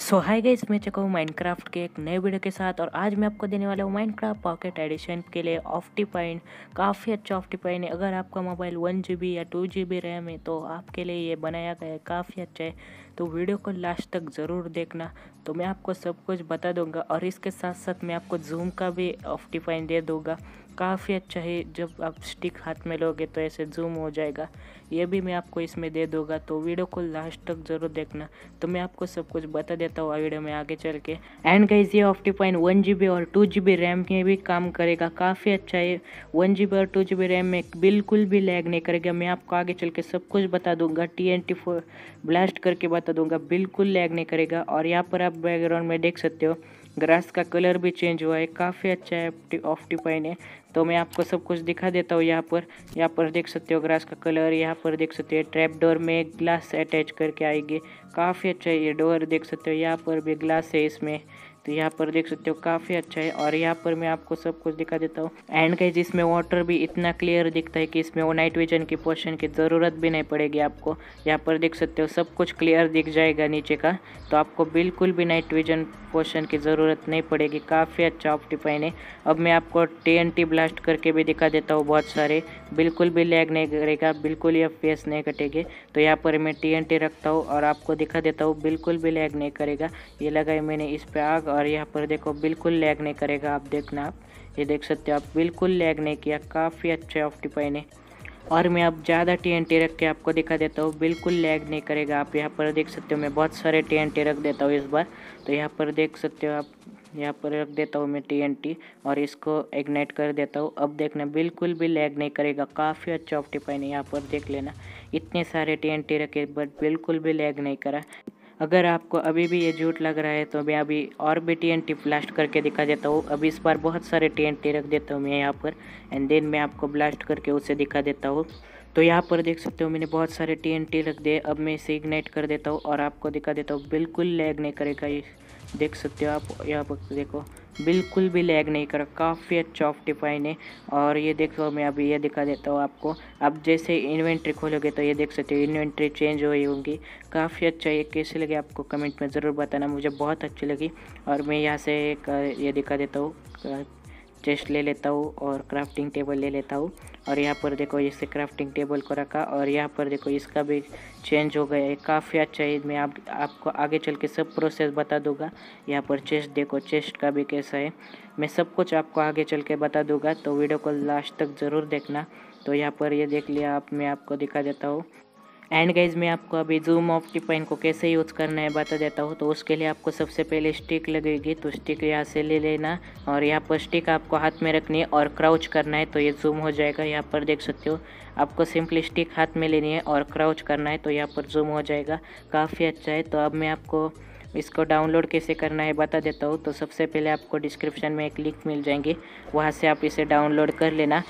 सो हाय गई इसमें चुका हूँ माइनक्राफ्ट के एक नए वीडियो के साथ और आज मैं आपको देने वाला हूँ माइनक्राफ्ट पॉकेट एडिशन के लिए ऑफ्टीपाइन काफ़ी अच्छा ऑफ्टीपाइन है अगर आपका मोबाइल वन जी या टू जी रैम है तो आपके लिए ये बनाया गया है काफ़ी अच्छा है तो वीडियो को लास्ट तक ज़रूर देखना तो मैं आपको सब कुछ बता दूंगा और इसके साथ साथ मैं आपको जूम का भी ऑफ्टीपाइन दे दूँगा काफ़ी अच्छा है जब आप स्टिक हाथ में लोगे तो ऐसे जूम हो जाएगा ये भी मैं आपको इसमें दे दूंगा तो वीडियो को लास्ट तक ज़रूर देखना तो मैं आपको सब कुछ बता देता हूँ वीडियो में आगे चल के एंड गाइज ये ऑफ्टी पॉइंट वन जी और टू जी बी रैम में भी काम करेगा काफ़ी अच्छा है वन जी और टू जी बी रैम में बिल्कुल भी लैग नहीं करेगा मैं आपको आगे चल के सब कुछ बता दूंगा T N T four blast करके बता दूंगा बिल्कुल लैग नहीं करेगा और यहाँ पर आप बैकग्राउंड में देख सकते हो ग्रास का कलर भी चेंज हुआ है काफ़ी अच्छा है ऑफ टिपाइन है तो मैं आपको सब कुछ दिखा देता हूँ यहाँ पर यहाँ पर देख सकते हो ग्रास का कलर यहाँ पर देख सकते हो ट्रैप डोर में ग्लास अटैच करके आएगी काफ़ी अच्छा ये डोर देख सकते हो यहाँ पर भी ग्लास है इसमें तो यहाँ पर देख सकते हो काफ़ी अच्छा है और यहाँ पर मैं आपको सब कुछ दिखा देता हूँ एंड गाइज इसमें वाटर भी इतना क्लियर दिखता है कि इसमें वो नाइट विजन की पोर्शन की ज़रूरत भी नहीं पड़ेगी आपको यहाँ पर देख सकते हो सब कुछ क्लियर दिख जाएगा नीचे का तो आपको बिल्कुल भी नाइट विजन पोर्शन की ज़रूरत नहीं पड़ेगी काफ़ी अच्छा ऑप्टिफाइन है अब मैं आपको टी ब्लास्ट करके भी दिखा देता हूँ बहुत सारे बिल्कुल भी लैग नहीं करेगा बिल्कुल ये फेस नहीं कटेगी तो यहाँ पर मैं टी रखता हूँ और आपको दिखा देता हूँ बिल्कुल भी लैग नहीं करेगा ये लगाए मैंने इस पर आग और यहाँ पर देखो बिल्कुल लैग नहीं करेगा आप देखना आप ये देख सकते हो आप बिल्कुल लैग नहीं किया काफ़ी अच्छे ऑफ्टी ने और मैं अब ज़्यादा टी रख के आपको दिखा देता हूँ बिल्कुल लैग नहीं करेगा आप यहाँ पर देख सकते हो मैं बहुत सारे टी रख देता हूँ इस बार तो यहाँ पर देख सकते हो आप यहाँ पर रख देता हूँ मैं टी और इसको इग्नाइट कर देता हूँ अब देखना बिल्कुल भी लैग नहीं करेगा काफ़ी अच्छा ऑफ्टीफाइन ने यहाँ पर देख लेना इतने सारे टी रखे बट बिल्कुल भी लैग नहीं करा अगर आपको अभी भी ये झूठ लग रहा है तो मैं अभी और भी टी एन टी ब्लास्ट करके दिखा देता हूँ अभी इस बार बहुत सारे टी एन टी रख देता हूँ मैं यहाँ पर एंड देन मैं आपको ब्लास्ट करके उसे दिखा देता हूँ तो यहाँ पर देख सकते हो मैंने बहुत सारे टी एन टी रख दिए अब मैं इसे इग्नाइट कर देता हूँ और आपको दिखा देता हूँ बिल्कुल लैग नहीं करेगा ये देख सकते हो आप यहाँ पर तो देखो बिल्कुल भी लैग नहीं करा काफ़ी अच्छा ऑप्टिफाई ने और ये देखो मैं अभी ये दिखा देता हूँ आपको अब जैसे इन्वेंट्री खोलोगे तो ये देख सकते हो इन्वेंट्री चेंज हुई होगी काफ़ी अच्छा ये कैसे लगे आपको कमेंट में ज़रूर बताना मुझे बहुत अच्छी लगी और मैं यहाँ से एक ये दिखा देता हूँ चेस्ट ले लेता हूँ और क्राफ्टिंग टेबल ले लेता हूँ और यहाँ पर देखो इसे क्राफ्टिंग टेबल को रखा और यहाँ पर देखो इसका भी चेंज हो गया है काफ़ी अच्छा है मैं आप आपको आगे चल के सब प्रोसेस बता दूंगा यहाँ पर चेस्ट देखो चेस्ट का भी कैसा है मैं सब कुछ आपको आगे चल के बता दूंगा तो वीडियो को लास्ट तक ज़रूर देखना तो यहाँ पर ये यह देख लिया आप मैं आपको दिखा देता हूँ एंड गाइज मैं आपको अभी जूम ऑफ की पेन को कैसे यूज़ करना है बता देता हूँ तो उसके लिए आपको सबसे पहले स्टिक लगेगी तो स्टिक यहाँ से ले लेना और यहाँ पर स्टिक आपको हाथ में रखनी है और क्राउच करना है तो ये जूम हो जाएगा यहाँ पर देख सकते हो आपको सिंपली स्टिक हाथ में लेनी है और क्राउच करना है तो यहाँ पर जूम हो जाएगा काफ़ी अच्छा है तो अब मैं आपको इसको डाउनलोड कैसे करना है बता देता हूँ तो सबसे पहले आपको डिस्क्रिप्शन में एक लिंक मिल जाएंगी वहाँ से आप इसे डाउनलोड कर लेना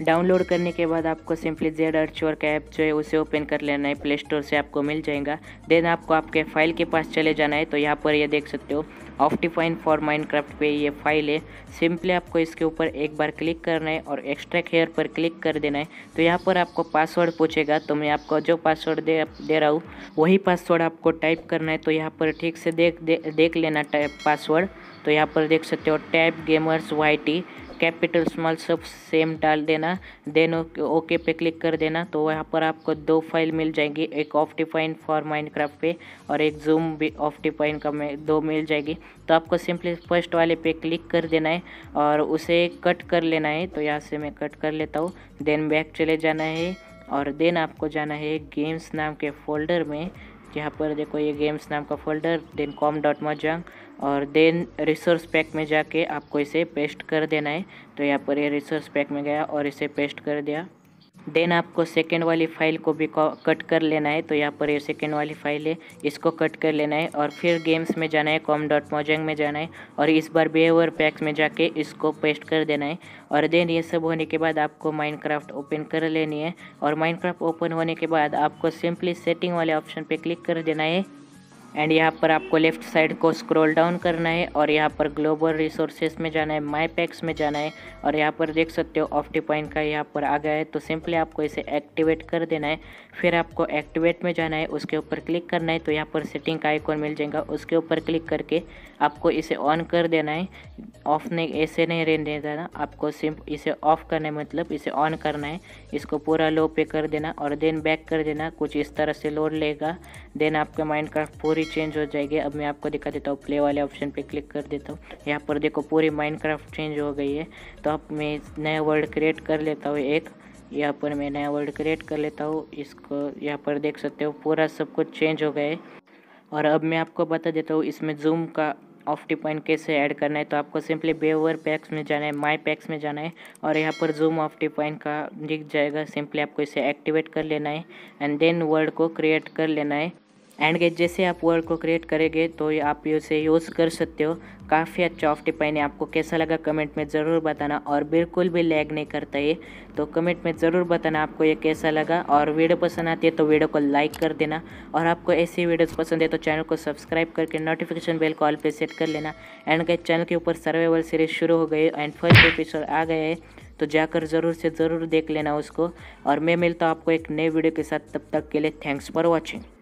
डाउनलोड करने के बाद आपको सिंपली जेड अर्चोर का ऐप जो है उसे ओपन कर लेना है प्ले स्टोर से आपको मिल जाएगा देन आपको आपके फाइल के पास चले जाना है तो यहाँ पर ये देख सकते हो ऑप्टिफाइन फॉर माइनक्राफ्ट पे ये फाइल है सिंपली आपको इसके ऊपर एक बार क्लिक करना है और एक्स्ट्रा हेयर पर क्लिक कर देना है तो यहाँ पर आपको पासवर्ड पूछेगा तो मैं आपको जो पासवर्ड दे दे रहा हूँ वही पासवर्ड आपको टाइप करना है तो यहाँ पर ठीक से देख दे, देख लेना टाइप पासवर्ड तो यहाँ पर देख सकते हो tap gamers Y T capital small सब सेम डाल देना देन ओके पे क्लिक कर देना तो यहाँ पर आपको दो फाइल मिल जाएंगी एक ऑफ्टिफाइन फॉर माइनक्राफ्ट पे और एक जूम भी ऑफ्टिफाइन का दो मिल जाएगी तो आपको सिंपली फर्स्ट वाले पे क्लिक कर देना है और उसे कट कर लेना है तो यहाँ से मैं कट कर लेता हूँ देन बैक चले जाना है और देन आपको जाना है गेम्स नाम के फोल्डर में यहाँ पर देखो ये गेम्स नाम का folder then com dot Mojang और देन रिसोर्स पैक में जाके आपको इसे पेस्ट कर देना है तो यहाँ पर ये रिसोर्स पैक में गया और इसे पेस्ट कर दिया देन आपको सेकेंड वाली फाइल को भी कट कर लेना है तो यहाँ पर ये सेकेंड वाली फाइल है इसको कट कर लेना है और फिर गेम्स में जाना है कॉम डॉट मोजेंग में जाना है और इस बार बिहेवियर पैक्स में जाके इसको पेस्ट कर देना है और देन ये सब होने के बाद आपको माइनक्राफ्ट ओपन कर लेनी है और माइनक्राफ्ट ओपन होने के बाद आपको सिंपली सेटिंग वाले ऑप्शन पर क्लिक कर देना है एंड यहाँ पर आपको लेफ्ट साइड को स्क्रॉल डाउन करना है और यहाँ पर ग्लोबल रिसोर्सेज में जाना है माई पैक्स में जाना है और यहाँ पर देख सकते हो ऑफ्टी पॉइंट का यहाँ पर आ गया है तो सिंपली आपको इसे एक्टिवेट कर देना है फिर आपको एक्टिवेट में जाना है उसके ऊपर क्लिक करना है तो यहाँ पर सेटिंग का आइकॉन मिल जाएगा उसके ऊपर क्लिक करके आपको इसे ऑन कर देना है ऑफ नहीं ऐसे नहीं रहने देना आपको सिंप इसे ऑफ करना है मतलब इसे ऑन करना है इसको पूरा लो पे कर देना और देन बैक कर देना कुछ इस तरह से लोड लेगा देन आपके माइंड का पूरी चेंज हो जाएगी अब मैं आपको दिखा देता हूँ प्ले वाले ऑप्शन पे क्लिक कर देता हूँ यहाँ पर देखो पूरी माइनक्राफ्ट चेंज हो गई है तो अब मैं नया वर्ल्ड क्रिएट कर लेता हूँ एक यहाँ पर मैं नया वर्ल्ड क्रिएट कर लेता हूँ इसको यहाँ पर देख सकते हो पूरा सब कुछ चेंज हो गया है और अब मैं आपको बता देता हूँ इसमें जूम का ऑफ्टी पॉइंट कैसे ऐड करना है तो आपको सिंपली बेवर पैक्स में जाना है माई पैक्स में जाना है और यहाँ पर जूम ऑफ्टी पॉइंट का दिख जाएगा सिंपली आपको इसे एक्टिवेट कर लेना है एंड देन वर्ड को क्रिएट कर लेना है एंड गेट जैसे आप वर्ल्ड को क्रिएट करेंगे तो आप इसे यूज़ कर सकते हो काफ़ी अच्छा ऑफ टिपाइन है आपको कैसा लगा कमेंट में ज़रूर बताना और बिल्कुल भी लैग नहीं करता ये तो कमेंट में ज़रूर बताना आपको ये कैसा लगा और वीडियो पसंद आती है तो वीडियो को लाइक कर देना और आपको ऐसी वीडियोस पसंद है तो चैनल को सब्सक्राइब करके नोटिफिकेशन बेल कॉल पर सेट कर लेना एंड गए चैनल के ऊपर सर्वाइवल सीरीज शुरू हो गई एंड फर्स्ट एपिसोड आ गए है तो जाकर ज़रूर से ज़रूर देख लेना उसको और मैं मिलता हूँ आपको एक नए वीडियो के साथ तब तक के लिए थैंक्स फॉर वॉचिंग